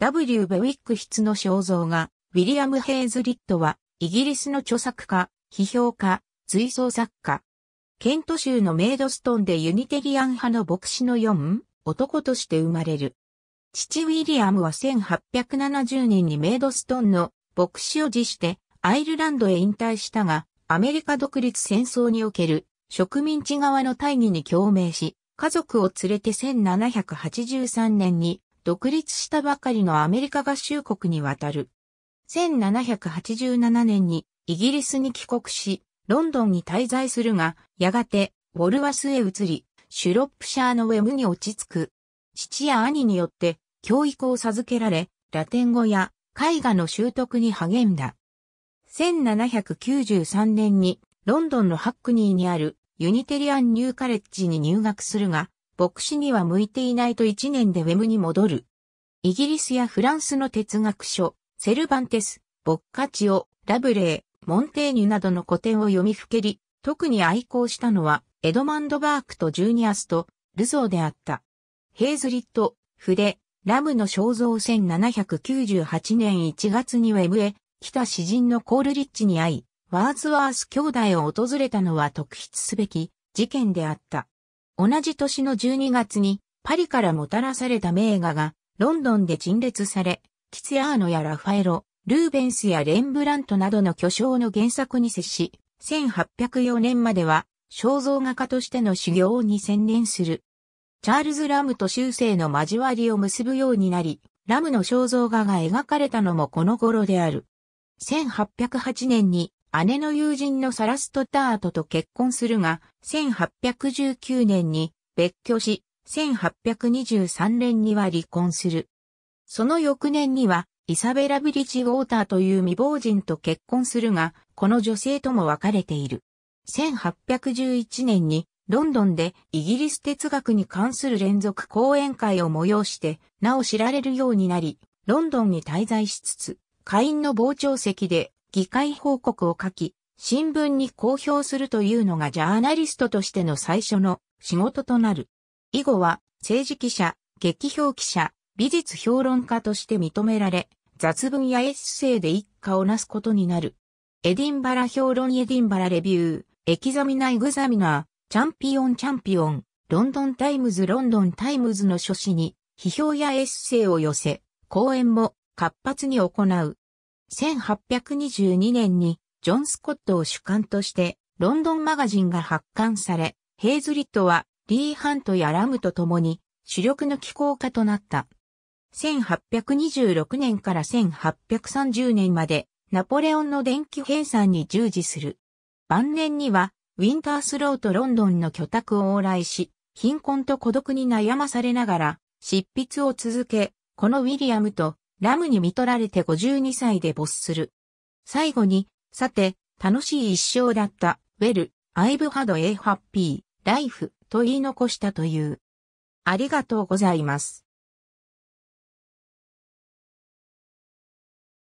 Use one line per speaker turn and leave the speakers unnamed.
W. ベウィック筆の肖像画、ウィリアム・ヘイズ・リットは、イギリスの著作家、批評家、随想作家。ケント州のメイドストンでユニテリアン派の牧師の4、男として生まれる。父ウィリアムは1870年にメイドストンの牧師を辞してアイルランドへ引退したが、アメリカ独立戦争における植民地側の大義に共鳴し、家族を連れて1783年に独立したばかりのアメリカ合衆国に渡る。1787年にイギリスに帰国し、ロンドンに滞在するが、やがて、ウォルワスへ移り、シュロップシャーのウェムに落ち着く。父や兄によって教育を授けられ、ラテン語や絵画の習得に励んだ。1793年にロンドンのハックニーにあるユニテリアンニューカレッジに入学するが、牧師には向いていないと1年でウェムに戻る。イギリスやフランスの哲学書、セルバンテス、ボッカチオ、ラブレー、モンテーニュなどの古典を読みふけり、特に愛好したのは、エドマンド・バークとジュニアスと、ルゾーであった。ヘイズリット、フレ、ラムの肖像1798年1月にウェムへ来た詩人のコールリッチに会い、ワーズワース兄弟を訪れたのは特筆すべき事件であった。同じ年の12月にパリからもたらされた名画がロンドンで陳列され、キツヤーノやラファエロ、ルーベンスやレンブラントなどの巨匠の原作に接し、1804年までは肖像画家としての修行に専念する。チャールズ・ラムと修正の交わりを結ぶようになり、ラムの肖像画が描かれたのもこの頃である。1808年に姉の友人のサラストタートと結婚するが、1819年に別居し、1823年には離婚する。その翌年には、イサベラ・ブリッジ・ウォーターという未亡人と結婚するが、この女性とも別れている。1811年に、ロンドンでイギリス哲学に関する連続講演会を催して、なお知られるようになり、ロンドンに滞在しつつ、会員の傍聴席で議会報告を書き、新聞に公表するというのがジャーナリストとしての最初の仕事となる。以後は政治記者、劇評記者、美術評論家として認められ、雑文やエッセイで一家をなすことになる。エディンバラ評論エディンバラレビュー、エキザミナイグザミナー、チャンピオンチャンピオン、ロンドンタイムズロンドンタイムズの書誌に批評やエッセイを寄せ、講演も活発に行う。1822年にジョン・スコットを主幹としてロンドンマガジンが発刊され、ヘイズリットはリー・ハントやラムと共に主力の機構家となった。1826年から1830年までナポレオンの電気編纂に従事する。晩年にはウィンタースローとロンドンの居宅を往来し、貧困と孤独に悩まされながら執筆を続け、このウィリアムとラムに見取られて52歳で没する。最後に、さて、楽しい一生だった、ウェル、アイブハドエイハッピー、ライフ、と言い残したという。ありがとうございます。